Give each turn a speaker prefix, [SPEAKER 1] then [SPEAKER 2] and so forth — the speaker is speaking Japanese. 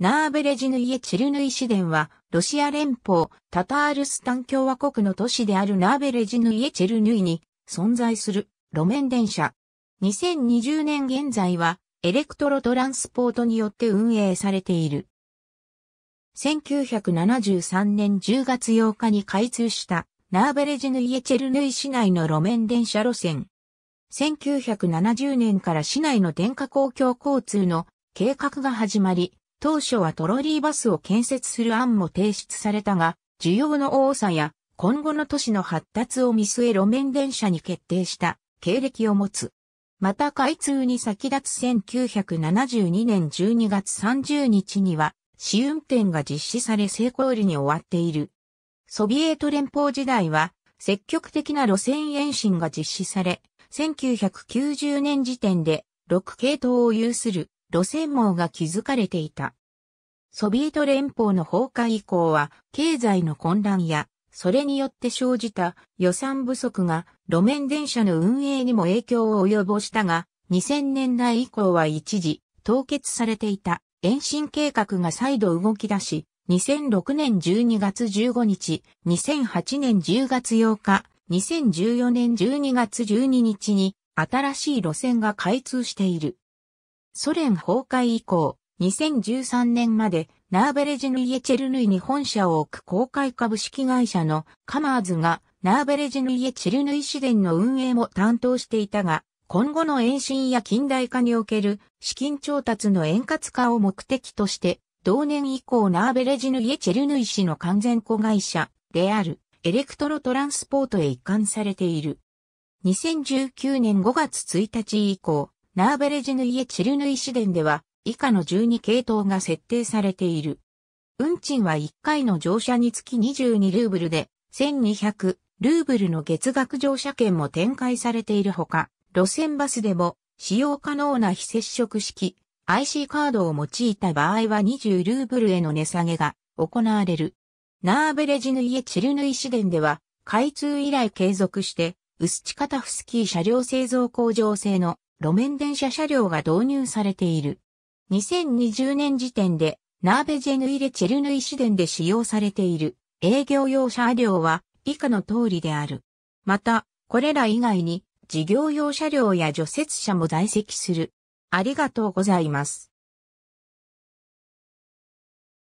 [SPEAKER 1] ナーベレジヌイエチルヌイ市電は、ロシア連邦、タタールスタン共和国の都市であるナーベレジヌイエチルヌイに存在する路面電車。2020年現在は、エレクトロトランスポートによって運営されている。1973年10月8日に開通したナーベレジヌイエチェルヌイ市内の路面電車路線。1970年から市内の電化公共交通の計画が始まり、当初はトロリーバスを建設する案も提出されたが、需要の多さや今後の都市の発達を見据え路面電車に決定した経歴を持つ。また開通に先立つ1972年12月30日には試運転が実施され成功裏に終わっている。ソビエト連邦時代は積極的な路線延伸が実施され、1990年時点で6系統を有する路線網が築かれていた。ソビエト連邦の崩壊以降は、経済の混乱や、それによって生じた予算不足が路面電車の運営にも影響を及ぼしたが、2000年代以降は一時凍結されていた延伸計画が再度動き出し、2006年12月15日、2008年10月8日、2014年12月12日に新しい路線が開通している。ソ連崩壊以降、2013年まで、ナーベレジヌイエチェルヌイに本社を置く公開株式会社のカマーズが、ナーベレジヌイエチェルヌイ市電の運営も担当していたが、今後の延伸や近代化における資金調達の円滑化を目的として、同年以降ナーベレジヌイエチェルヌイ市の完全子会社であるエレクトロトランスポートへ移管されている。2019年5月1日以降、ナーベレジヌイエチルヌイ市電では、以下の12系統が設定されている。運賃は1回の乗車につき22ルーブルで、1200ルーブルの月額乗車券も展開されているほか、路線バスでも使用可能な非接触式 IC カードを用いた場合は20ルーブルへの値下げが行われる。ナーベレジヌイエチルヌイ市電では、開通以来継続して、ウスチカタフスキー車両製造工場製の路面電車車両が導入されている。2020年時点で、ナーベジェヌイレチェルヌイ市電で使用されている営業用車両は以下の通りである。また、これら以外に事業用車両や除雪車も在籍する。ありがとうございます。